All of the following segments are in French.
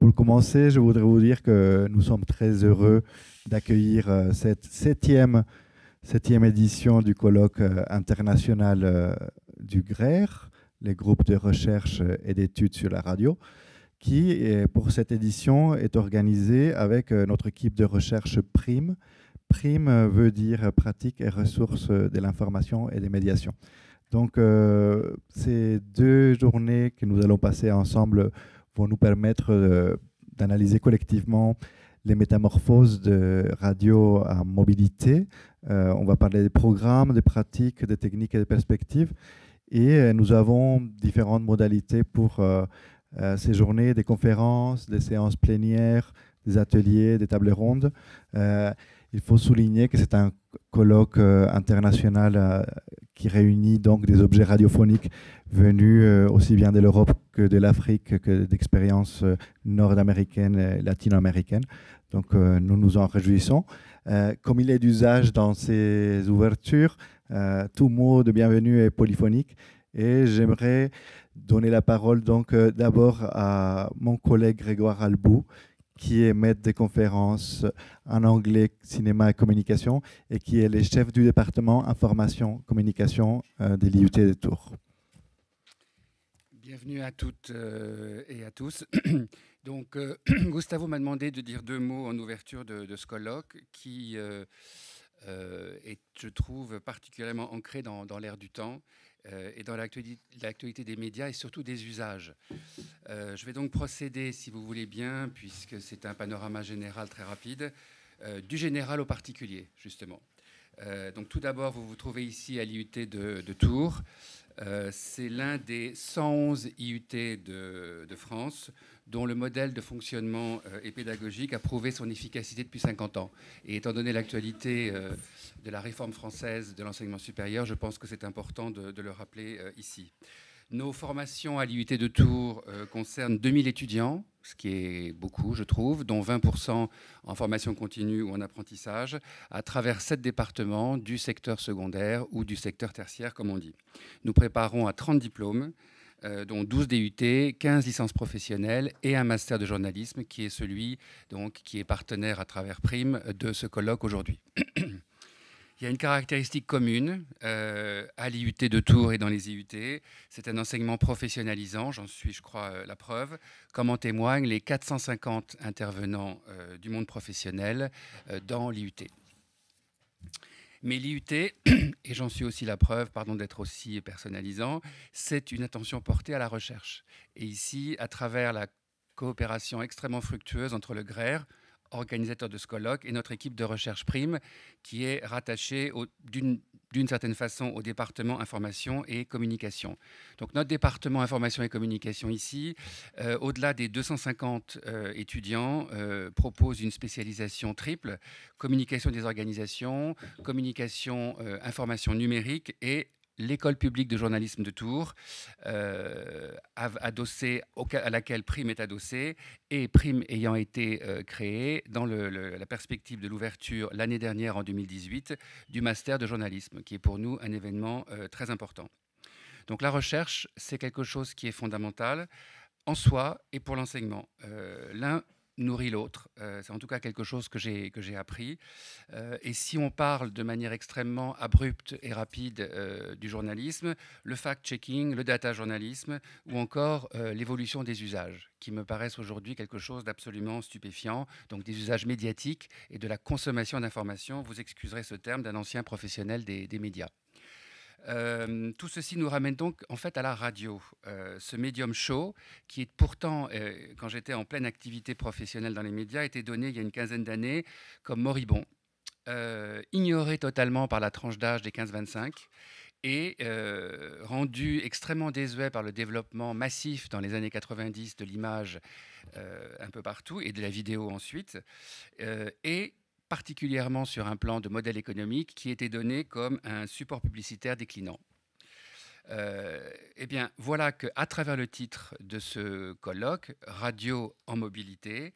Pour commencer, je voudrais vous dire que nous sommes très heureux d'accueillir euh, cette septième, septième édition du colloque euh, international euh, du GRER, les groupes de recherche et d'études sur la radio, qui, pour cette édition, est organisée avec notre équipe de recherche PRIME. PRIME veut dire pratique et ressources de l'information et des médiations. Donc, c'est ces deux journées que nous allons passer ensemble nous permettre euh, d'analyser collectivement les métamorphoses de radio à mobilité. Euh, on va parler des programmes, des pratiques, des techniques et des perspectives. Et euh, nous avons différentes modalités pour ces journées, des conférences, des séances plénières, des ateliers, des tables rondes. Il faut souligner que c'est un colloque euh, international euh, qui réunit donc des objets radiophoniques venus euh, aussi bien de l'Europe que de l'Afrique, que d'expériences nord-américaines et latino-américaines. Donc nous nous en réjouissons. comme il est d'usage dans ces ouvertures, tout mot de bienvenue est polyphonique et j'aimerais donner la parole donc d'abord à mon collègue Grégoire Albou qui est maître des conférences en anglais, cinéma et communication, et qui est le chef du département information, communication euh, de l'IUT de Tours. Bienvenue à toutes euh, et à tous. Donc, euh, Gustavo m'a demandé de dire deux mots en ouverture de, ce colloque qui est, je trouve, particulièrement ancré dans, dans l'ère du temps et dans l'actualité des médias et surtout des usages. Euh, je vais donc procéder, si vous voulez bien, puisque c'est un panorama général très rapide, euh, du général au particulier, justement. Euh, donc tout d'abord, vous vous trouvez ici à l'IUT de, Tours. c'est l'un des 111 IUT de, France dont le modèle de fonctionnement et pédagogique a prouvé son efficacité depuis 50 ans. Et étant donné l'actualité de la réforme française de l'enseignement supérieur, je pense que c'est important de le rappeler ici. Nos formations à l'IUT de Tours euh, concernent 2000 étudiants, ce qui est beaucoup, je trouve, dont 20% en formation continue ou en apprentissage, à travers sept départements du secteur secondaire ou du secteur tertiaire, comme on dit. Nous préparons à 30 diplômes, euh, dont 12 DUT, 15 licences professionnelles et un master de journalisme, qui est celui donc, qui est partenaire à travers Prime de ce colloque aujourd'hui. Il y a une caractéristique commune euh, à l'IUT de Tours et dans les IUT. C'est un enseignement professionnalisant, j'en suis, je crois, euh, la preuve, comme en témoignent les 450 intervenants euh, du monde professionnel dans l'IUT. Mais l'IUT, et j'en suis aussi la preuve, pardon d'être aussi personnalisant, c'est une attention portée à la recherche. Et ici, à travers la coopération extrêmement fructueuse entre le GRER, e organisateur de ce colloque, et notre équipe de recherche prime, qui est rattachée d'une certaine façon au département information et communication. Donc notre département information et communication ici, euh, au-delà des 250 euh, étudiants, euh, propose une spécialisation triple, communication des organisations, communication information numérique et l'école publique de journalisme de Tours, euh, à laquelle Prime est adossée, et Prime ayant été euh, créée dans la perspective de l'ouverture l'année dernière, en 2018, du master de journalisme, qui est pour nous un événement euh, très important. Donc la recherche, c'est quelque chose qui est fondamental en soi et pour l'enseignement. Euh, l'un nourrit l'autre. Euh, c'est en tout cas quelque chose que j'ai, que j'ai appris. Euh, et si on parle de manière extrêmement abrupte et rapide euh, du journalisme, le fact-checking, le data-journalisme ou encore l'évolution des usages, qui me paraissent aujourd'hui quelque chose d'absolument stupéfiant, donc des usages médiatiques et de la consommation d'informations. Vous excuserez ce terme d'un ancien professionnel des médias. Euh, tout ceci nous ramène donc en fait à la radio, euh, ce médium show qui est pourtant, euh, quand j'étais en pleine activité professionnelle dans les médias, était donné il y a une quinzaine d'années comme moribond, ignoré totalement par la tranche d'âge des 15-25 et rendu extrêmement désuet par le développement massif dans les années 90 de l'image un peu partout et de la vidéo ensuite, et particulièrement sur un plan de modèle économique qui était donné comme un support publicitaire déclinant. Euh, eh bien, voilà qu'à travers le titre de ce colloque, Radio en mobilité,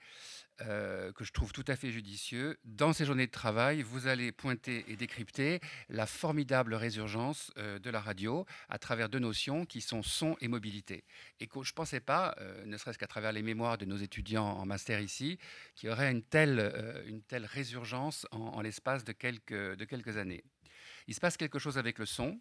euh, que je trouve tout à fait judicieux. Dans ces journées de travail, vous allez pointer et décrypter la formidable résurgence euh, de la radio à travers deux notions qui sont son et mobilité. Et que je ne pensais pas, euh, ne serait-ce qu'à travers les mémoires de nos étudiants en master ici, qu'il y aurait une telle, résurgence en, en l'espace de quelques, de quelques années. Il se passe quelque chose avec le son,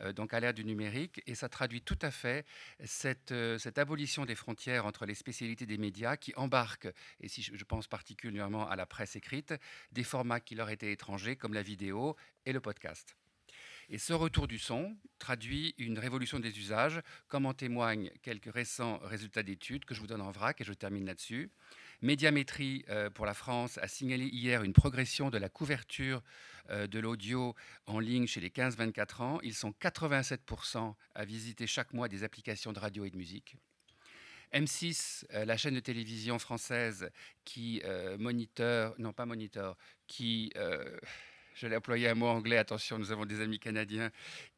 euh, donc à l'ère du numérique, et ça traduit tout à fait euh, cette, abolition des frontières entre les spécialités des médias qui embarquent, et si je pense particulièrement à la presse écrite, des formats qui leur étaient étrangers comme la vidéo et le podcast. Et ce retour du son traduit une révolution des usages, comme en témoignent quelques récents résultats d'études que je vous donne en vrac, et je termine là-dessus. Médiamétrie euh, pour la France a signalé hier une progression de la couverture euh, de l'audio en ligne chez les 15-24 ans. Ils sont 87% à visiter chaque mois des applications de radio et de musique. M6, euh, la chaîne de télévision française qui moniteur, non pas moniteur, qui, je l'ai employé un mot anglais, attention, nous avons des amis canadiens,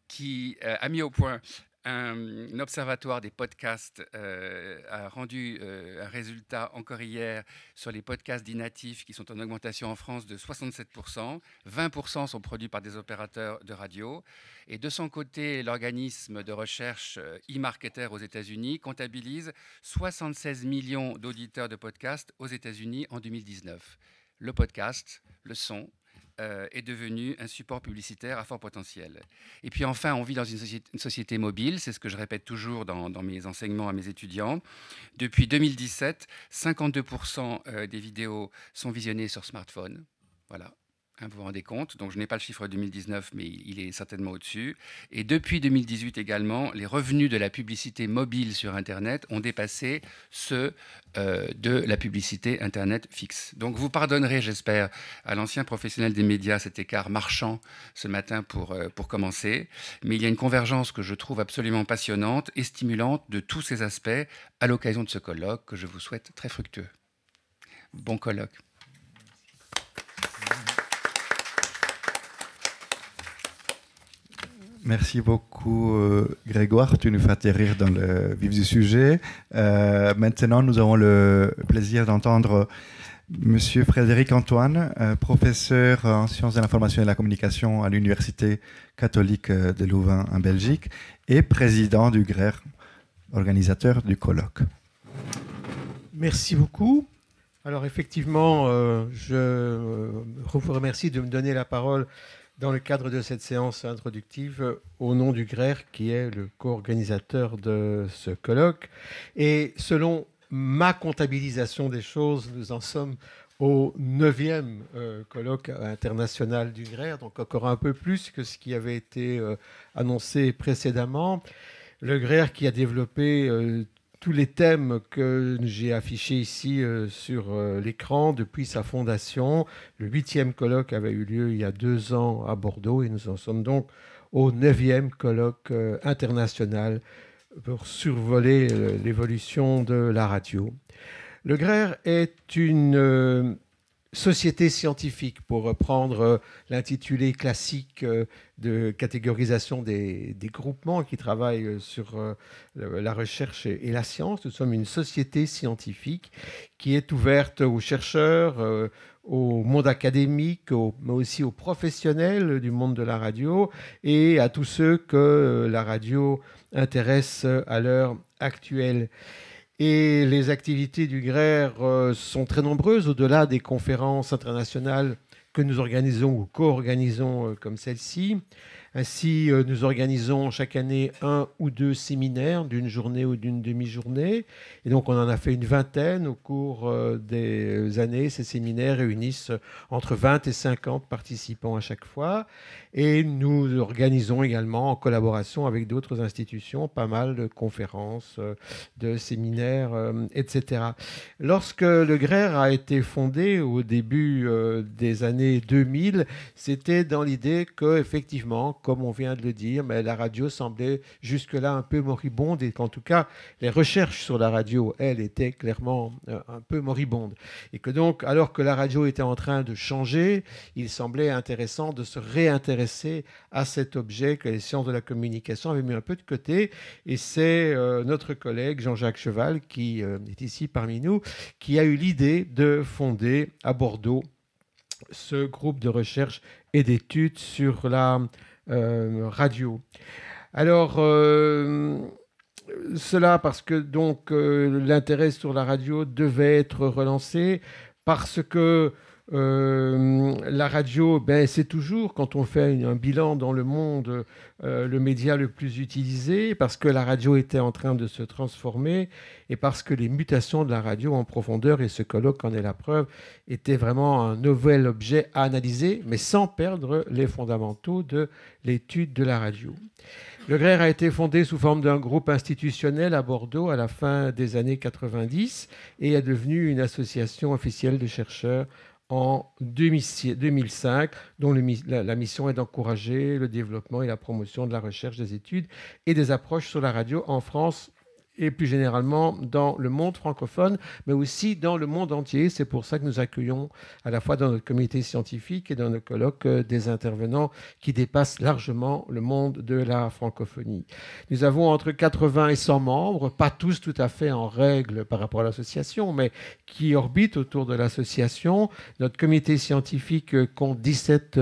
qui a mis au point un, observatoire des podcasts euh, a rendu euh, un résultat encore hier sur les podcasts natifs qui sont en augmentation en France de 67%. 20% sont produits par des opérateurs de radio. Et de son côté, l'organisme de recherche euh, e-marketer aux États-Unis comptabilise 76 millions d'auditeurs de podcasts aux États-Unis en 2019. Le podcast, le son, euh, est devenu un support publicitaire à fort potentiel. Et puis enfin, on vit dans une, société, mobile, c'est ce que je répète toujours dans, dans, mes enseignements à mes étudiants. Depuis 2017, 52% euh, des vidéos sont visionnées sur smartphone. Voilà, Hein, vous vous rendez compte Donc je n'ai pas le chiffre 2019, mais il est certainement au-dessus. Et depuis 2018 également, les revenus de la publicité mobile sur Internet ont dépassé ceux euh, de la publicité Internet fixe. Donc vous pardonnerez, j'espère, à l'ancien professionnel des médias cet écart marchand ce matin pour, euh, pour commencer. Mais il y a une convergence que je trouve absolument passionnante et stimulante de tous ces aspects à l'occasion de ce colloque que je vous souhaite très fructueux. Bon colloque. Merci beaucoup euh, Grégoire, tu nous fais atterrir dans le vif du sujet. Euh, maintenant, nous avons le plaisir d'entendre Monsieur Frédéric Antoine, euh, professeur en sciences de l'information et de la communication à l'Université catholique de Louvain en Belgique et président du GRER, organisateur du colloque. Merci beaucoup. Alors effectivement, je vous remercie de me donner la parole dans le cadre de cette séance introductive, au nom du GRER, e qui est le co-organisateur de ce colloque, et selon ma comptabilisation des choses, nous en sommes au neuvième euh, colloque international du GRER, e donc encore un peu plus que ce qui avait été euh, annoncé précédemment. Le GRER e qui a développé euh, tous les thèmes que j'ai affichés ici euh, sur euh, l'écran depuis sa fondation. Le huitième colloque avait eu lieu il y a deux ans à Bordeaux et nous en sommes donc au neuvième colloque euh, international pour survoler l'évolution de la radio. Le Graire est une société scientifique, pour reprendre euh, l'intitulé classique euh, de catégorisation des, groupements qui travaillent euh, sur la recherche et la science. Nous sommes une société scientifique qui est ouverte aux chercheurs, au monde académique, mais aussi aux professionnels du monde de la radio et à tous ceux que la radio intéresse à l'heure actuelle. Et les activités du GRER euh, sont très nombreuses, au-delà des conférences internationales que nous organisons ou co-organisons euh, comme celle-ci. Ainsi, euh, nous organisons chaque année un ou deux séminaires d'une journée ou d'une demi-journée. Et donc, on en a fait une vingtaine au cours des années. Ces séminaires réunissent entre 20 et 50 participants à chaque fois. Et nous organisons également en collaboration avec d'autres institutions pas mal de conférences, euh, de séminaires, euh, etc. Lorsque le GRER a été fondé au début euh, des années 2000, c'était dans l'idée que, effectivement, comme on vient de le dire, la radio semblait jusque-là un peu moribonde et qu'en tout cas, les recherches sur la radio, elles, étaient clairement un peu moribondes. Et que donc, alors que la radio était en train de changer, il semblait intéressant de se réintéresser à cet objet que les sciences de la communication avaient mis un peu de côté. Et c'est euh, notre collègue Jean-Jacques Cheval, qui euh, est ici parmi nous, qui a eu l'idée de fonder à Bordeaux ce groupe de recherche et d'études sur la euh, radio. Alors, cela parce que donc l'intérêt sur la radio devait être relancé, parce que euh, la radio, ben, c'est toujours, quand on fait un bilan dans le monde, euh, le média le plus utilisé, parce que la radio était en train de se transformer et parce que les mutations de la radio en profondeur, et ce colloque en est la preuve, était vraiment un nouvel objet à analyser, mais sans perdre les fondamentaux de l'étude de la radio. Le GRER a été fondé sous forme d'un groupe institutionnel à Bordeaux à la fin des années 90 et est devenu une association officielle de chercheurs en 2005, dont la, mission est d'encourager le développement et la promotion de la recherche des études et des approches sur la radio en France et plus généralement dans le monde francophone, mais aussi dans le monde entier. C'est pour ça que nous accueillons à la fois dans notre comité scientifique et dans nos colloques euh, des intervenants qui dépassent largement le monde de la francophonie. Nous avons entre 80 et 100 membres, pas tous tout à fait en règle par rapport à l'association, mais qui orbitent autour de l'association. Notre comité scientifique euh, compte 17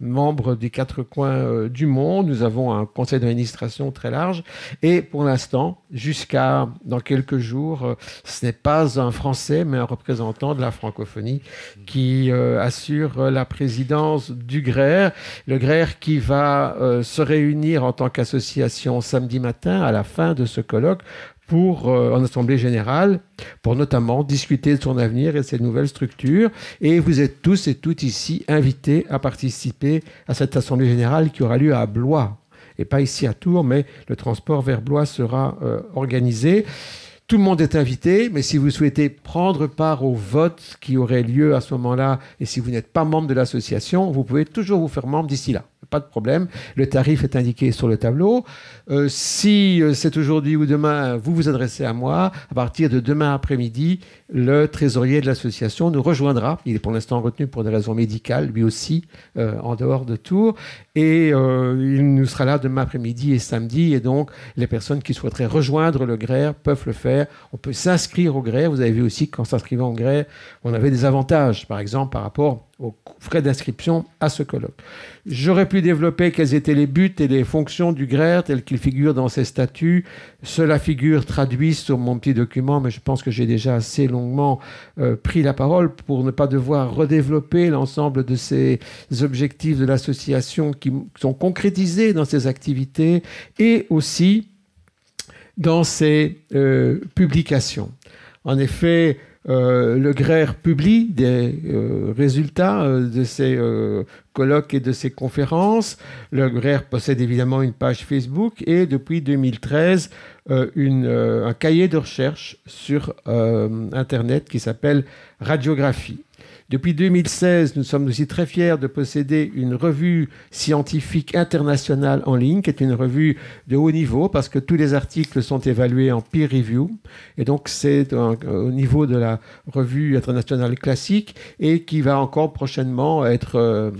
membres des quatre coins euh, du monde. Nous avons un conseil d'administration très large. Et pour l'instant, jusqu'à dans quelques jours, euh, ce n'est pas un Français, mais un représentant de la francophonie qui euh, assure la présidence du GRER. Le GRER qui va se réunir en tant qu'association samedi matin à la fin de ce colloque pour, euh, en Assemblée générale pour notamment discuter de son avenir et de ses nouvelles structures. Et vous êtes tous et toutes ici invités à participer à cette Assemblée générale qui aura lieu à Blois. Et pas ici à Tours, mais le transport vers Blois sera euh, organisé. Tout le monde est invité, mais si vous souhaitez prendre part au vote qui aurait lieu à ce moment-là, et si vous n'êtes pas membre de l'association, vous pouvez toujours vous faire membre d'ici là pas de problème. Le tarif est indiqué sur le tableau. Euh, si euh, c'est aujourd'hui ou demain, vous vous adressez à moi. À partir de demain après-midi, le trésorier de l'association nous rejoindra. Il est pour l'instant retenu pour des raisons médicales, lui aussi, euh, en dehors de Tours. Et il nous sera là demain après-midi et samedi. Et donc, les personnes qui souhaiteraient rejoindre le GRER peuvent le faire. On peut s'inscrire au GRER. Vous avez vu aussi qu'en s'inscrivant au GRER, on avait des avantages, par exemple, par rapport aux frais d'inscription à ce colloque. J'aurais pu développer quels étaient les buts et les fonctions du GRER tels qu'il figure dans ses statuts. Cela figure traduit sur mon petit document, mais je pense que j'ai déjà assez longuement euh, pris la parole pour ne pas devoir redévelopper l'ensemble de ces objectifs de l'association qui sont concrétisés dans ses activités et aussi dans ses euh, publications. En effet, euh, le Graire publie des euh, résultats euh, de ses colloques et de ses conférences. Le Graire possède évidemment une page Facebook et depuis 2013 un cahier de recherche sur Internet qui s'appelle Radiographie. Depuis 2016, nous sommes aussi très fiers de posséder une revue scientifique internationale en ligne, qui est une revue de haut niveau, parce que tous les articles sont évalués en peer review. Et donc, c'est au niveau de la revue internationale classique et qui va encore prochainement être euh,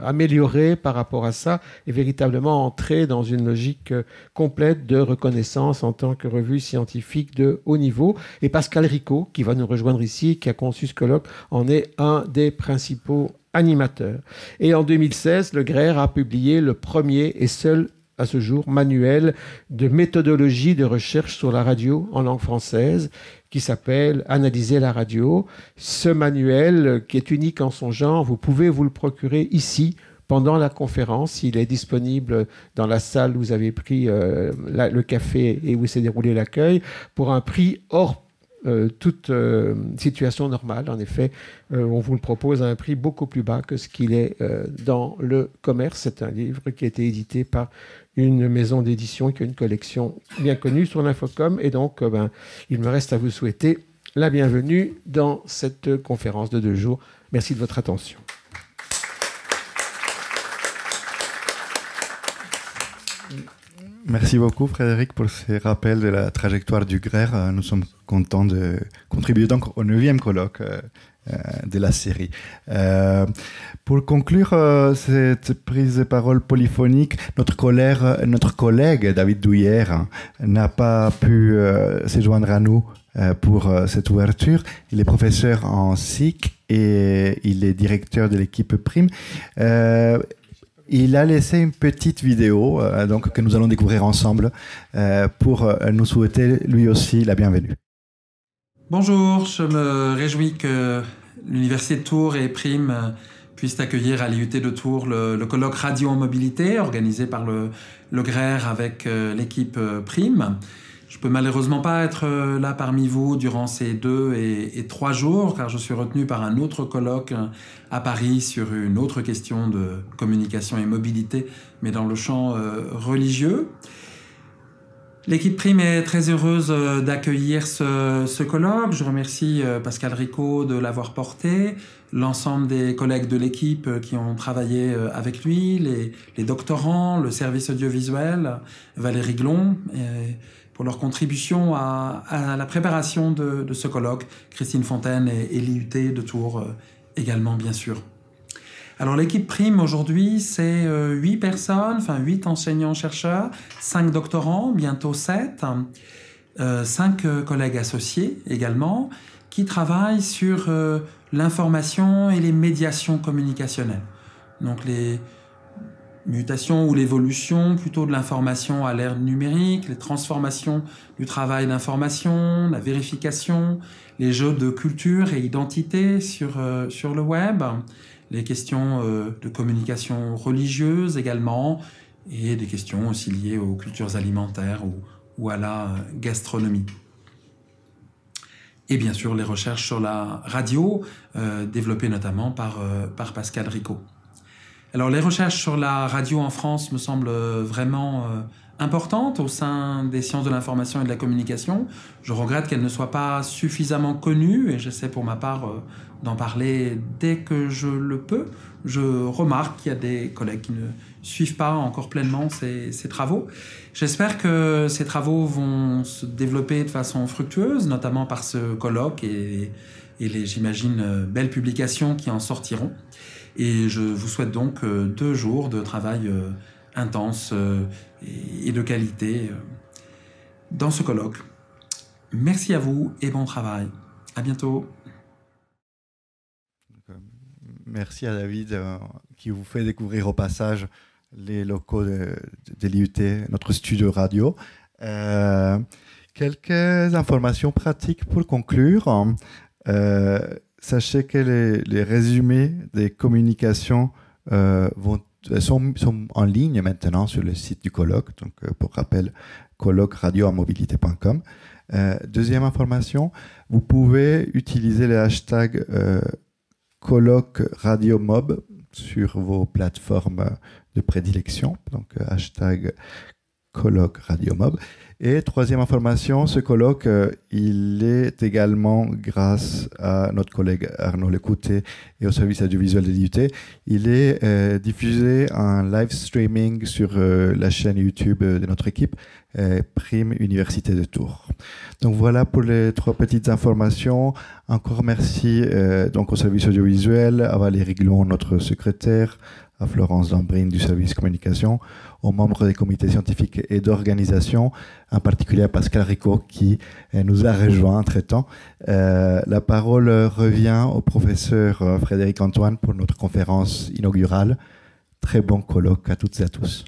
améliorée par rapport à ça et véritablement entrer dans une logique euh, complète de reconnaissance en tant que revue scientifique de haut niveau. Et Pascal Rico qui va nous rejoindre ici, qui a conçu ce colloque, en est un des principaux animateurs. Et en 2016, le Grère a publié le premier et seul à ce jour manuel de méthodologie de recherche sur la radio en langue française qui s'appelle Analyser la radio. Ce manuel, euh, qui est unique en son genre, vous pouvez vous le procurer ici pendant la conférence. Il est disponible dans la salle où vous avez pris euh, le café et où s'est déroulé l'accueil pour un prix hors euh, toute euh, situation normale. En effet, euh, on vous le propose à un prix beaucoup plus bas que ce qu'il est dans le commerce. C'est un livre qui a été édité par une maison d'édition qui a une collection bien connue sur l'Infocom. Et donc, ben, il me reste à vous souhaiter la bienvenue dans cette conférence de deux jours. Merci de votre attention. Merci beaucoup Frédéric pour ces rappels de la trajectoire du Graire. Euh, nous sommes contents de contribuer donc au neuvième colloque euh, euh, de la série. pour conclure cette prise de parole polyphonique, notre, notre collègue David Douillère hein, n'a pas pu se joindre à nous pour cette ouverture. Il est professeur en SIC et il est directeur de l'équipe Prime il a laissé une petite vidéo euh, donc, que nous allons découvrir ensemble euh, pour euh, nous souhaiter lui aussi la bienvenue. Bonjour, je me réjouis que l'Université de Tours et Prime puissent accueillir à l'IUT de Tours le, colloque Radio en mobilité organisé par le, le avec l'équipe Prime. Je peux malheureusement pas être euh, là parmi vous durant ces deux et, trois jours, car je suis retenu par un autre colloque euh, à Paris sur une autre question de communication et mobilité, mais dans le champ euh, religieux. L'équipe Prime est très heureuse d'accueillir ce, colloque. Je remercie Pascal Rico de l'avoir porté, l'ensemble des collègues de l'équipe qui ont travaillé avec lui, les, doctorants, le service audiovisuel, Valérie Glon pour leur contribution à, la préparation de, ce colloque. Christine Fontaine et, et l'IUT de Tours euh, également, bien sûr. Alors l'équipe prime aujourd'hui, c'est euh, huit 8 personnes, enfin 8 enseignants-chercheurs, 5 doctorants, bientôt 7, euh, 5 euh, collègues associés également, qui travaillent sur l'information et les médiations communicationnelles. Donc les, mutation ou l'évolution plutôt de l'information à l'ère numérique, les transformations du travail d'information, la vérification, les jeux de culture et identité sur, euh, sur le web, les questions euh, de communication religieuse également, et des questions aussi liées aux cultures alimentaires ou, ou à la euh, gastronomie. Et bien sûr les recherches sur la radio, développées notamment par, par Pascal Rico. Alors les recherches sur la radio en France me semblent euh, vraiment euh, importantes au sein des sciences de l'information et de la communication. Je regrette qu'elles ne soient pas suffisamment connues et j'essaie pour ma part euh, d'en parler dès que je le peux. Je remarque qu'il y a des collègues qui ne suivent pas encore pleinement ces, travaux. J'espère que ces travaux vont se développer de façon fructueuse, notamment par ce colloque et, et les, j'imagine, belles publications qui en sortiront. Et je vous souhaite donc euh, deux jours de travail euh, intense euh, et de qualité dans ce colloque. Merci à vous et bon travail. À bientôt. Merci à David qui vous fait découvrir au passage les locaux de, l'IUT, notre studio radio. quelques informations pratiques pour conclure sachez que les, résumés des communications euh, sont, en ligne maintenant sur le site du colloque. Donc, euh, pour rappel, colloque-radio-mobilité.com. Euh, deuxième information, vous pouvez utiliser le hashtag colloque radio mob sur vos plateformes de prédilection. Donc, hashtag colloque radio mob. Et troisième information, ce colloque, euh, il est également grâce à notre collègue Arnaud Lecouté et au service audiovisuel de l'IUT. Il est euh, diffusé en live streaming sur euh, la chaîne YouTube de notre équipe, Prime Université de Tours. Donc voilà pour les trois petites informations. Encore merci donc au service audiovisuel, à Valérie Glon, notre secrétaire, à Florence Zambrine du service communication, aux membres des comités scientifiques et d'organisation, en particulier à Pascal Rico qui euh, nous a rejoint entre-temps. Euh, la parole revient au professeur euh, Frédéric Antoine pour notre conférence inaugurale. Très bon colloque à toutes et à tous.